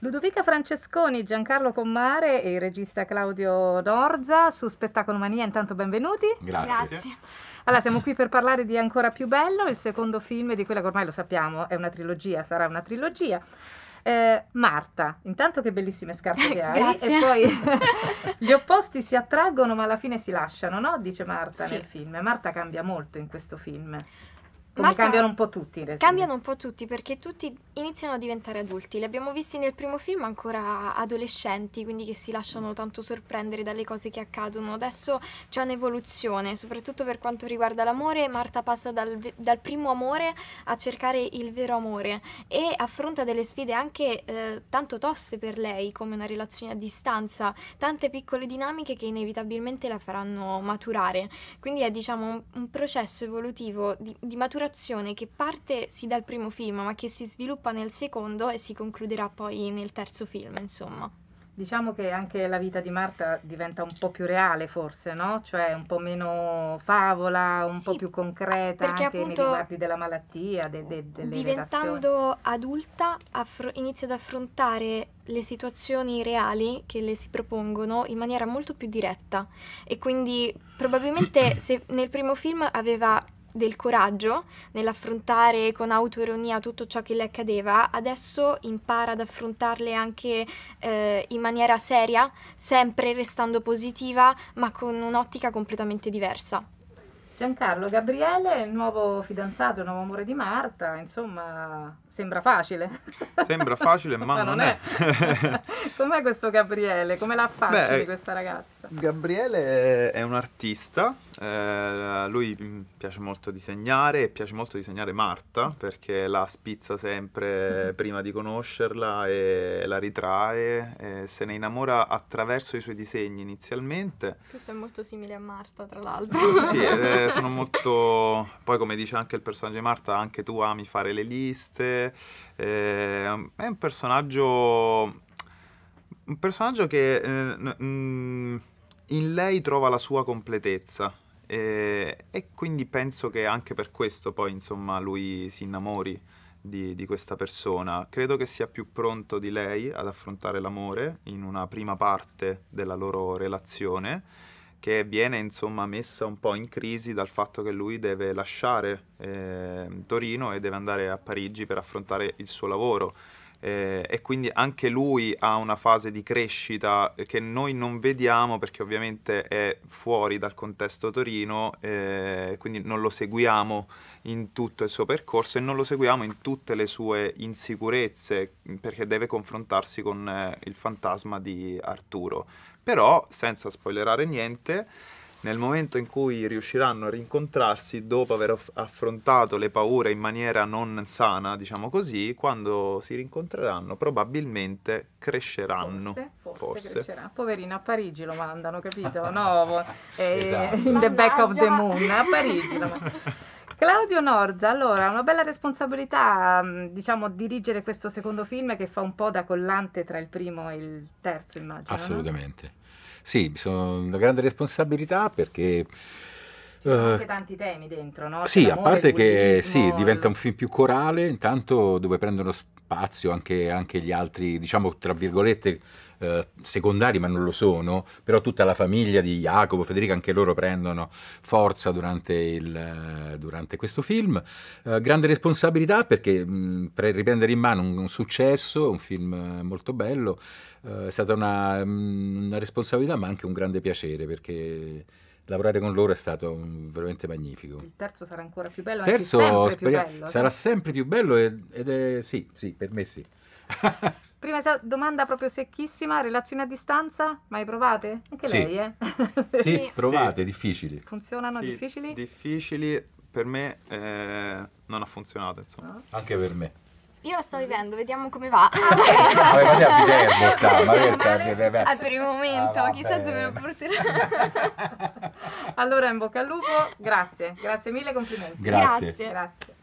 Ludovica Francesconi, Giancarlo Commare e il regista Claudio Dorza su Spettacolo Mania, intanto benvenuti. Grazie. Grazie. Allora, siamo qui per parlare di Ancora più bello, il secondo film di quella che ormai lo sappiamo, è una trilogia, sarà una trilogia. Eh, Marta, intanto che bellissime scarpe che hai e poi gli opposti si attraggono ma alla fine si lasciano, no? Dice Marta sì. nel film. Marta cambia molto in questo film. Come Marta, cambiano un po' tutti. Cambiano un po' tutti perché tutti iniziano a diventare adulti. Li abbiamo visti nel primo film ancora adolescenti, quindi che si lasciano tanto sorprendere dalle cose che accadono. Adesso c'è un'evoluzione, soprattutto per quanto riguarda l'amore. Marta passa dal, dal primo amore a cercare il vero amore e affronta delle sfide anche eh, tanto toste per lei, come una relazione a distanza, tante piccole dinamiche che inevitabilmente la faranno maturare. Quindi è diciamo un, un processo evolutivo di, di maturazione collaborazione che parte sì dal primo film, ma che si sviluppa nel secondo e si concluderà poi nel terzo film, insomma. Diciamo che anche la vita di Marta diventa un po' più reale forse, no? Cioè un po' meno favola, un sì, po' più concreta anche appunto, nei riguardi della malattia, de, de, delle Diventando relazioni. adulta affro- inizia ad affrontare le situazioni reali che le si propongono in maniera molto più diretta e quindi probabilmente se nel primo film aveva del coraggio nell'affrontare con autoironia tutto ciò che le accadeva, adesso impara ad affrontarle anche eh, in maniera seria, sempre restando positiva, ma con un'ottica completamente diversa. Giancarlo, Gabriele, il nuovo fidanzato, il nuovo amore di Marta, insomma, sembra facile. Sembra facile, ma, ma, non è. è. Com'è questo Gabriele? Come la affascini Beh, questa ragazza? Gabriele è un artista, eh, lui mm, piace molto disegnare e piace molto disegnare Marta perché la spizza sempre mm. prima di conoscerla e la ritrae, e se ne innamora attraverso i suoi disegni inizialmente. Questo è molto simile a Marta tra l'altro. sì, eh, sono molto... poi come dice anche il personaggio di Marta, anche tu ami fare le liste, eh, è un personaggio un personaggio che eh, mm, in lei trova la sua completezza e, eh, e quindi penso che anche per questo poi insomma lui si innamori di, di, questa persona. Credo che sia più pronto di lei ad affrontare l'amore in una prima parte della loro relazione che viene insomma messa un po' in crisi dal fatto che lui deve lasciare eh, Torino e deve andare a Parigi per affrontare il suo lavoro eh, e quindi anche lui ha una fase di crescita che noi non vediamo perché ovviamente è fuori dal contesto Torino, eh, quindi non lo seguiamo in tutto il suo percorso e non lo seguiamo in tutte le sue insicurezze perché deve confrontarsi con eh, il fantasma di Arturo. Però, senza spoilerare niente, nel momento in cui riusciranno a rincontrarsi dopo aver affrontato le paure in maniera non sana, diciamo così, quando si rincontreranno probabilmente cresceranno. Forse, forse, forse. crescerà. Poverina, a Parigi lo mandano, capito? No, eh, esatto. in the back of the moon, a Parigi lo mandano. Claudio Norza, allora, una bella responsabilità, mm, diciamo, dirigere questo secondo film che fa un po' da collante tra il primo e il terzo, immagino. Assolutamente. No? Sì, sono una grande responsabilità perché... Ci sono eh, anche tanti temi dentro, no? Sì, a parte che sì, diventa un film più corale, intanto dove prendono spazio anche, anche gli altri, diciamo, tra virgolette, eh, secondari, ma non lo sono, però tutta la famiglia di Jacopo, Federica, anche loro prendono forza durante, il, eh, durante questo film. Eh, grande responsabilità perché mh, mm, per riprendere in mano un, un, successo, un film eh, molto bello, eh, è stata una, mm, una responsabilità ma anche un grande piacere perché lavorare con loro è stato veramente magnifico. Il terzo sarà ancora più bello, terzo, sempre speria- più bello, Sarà sempre più bello ed è sì, sì, per me sì. Prima domanda proprio secchissima, relazioni a distanza, mai provate? Anche sì. lei, eh? sì, provate, sì. difficili. Funzionano difficili? Difficili, per me eh, non ha funzionato, insomma. No. Anche per me. Io la sto vivendo, vediamo come va. Ah, vabbè, ma siamo sta, ma questa è per il ah, momento, ah, chissà dove lo porterà. allora, in bocca al lupo, grazie, grazie mille, complimenti. grazie. grazie. grazie.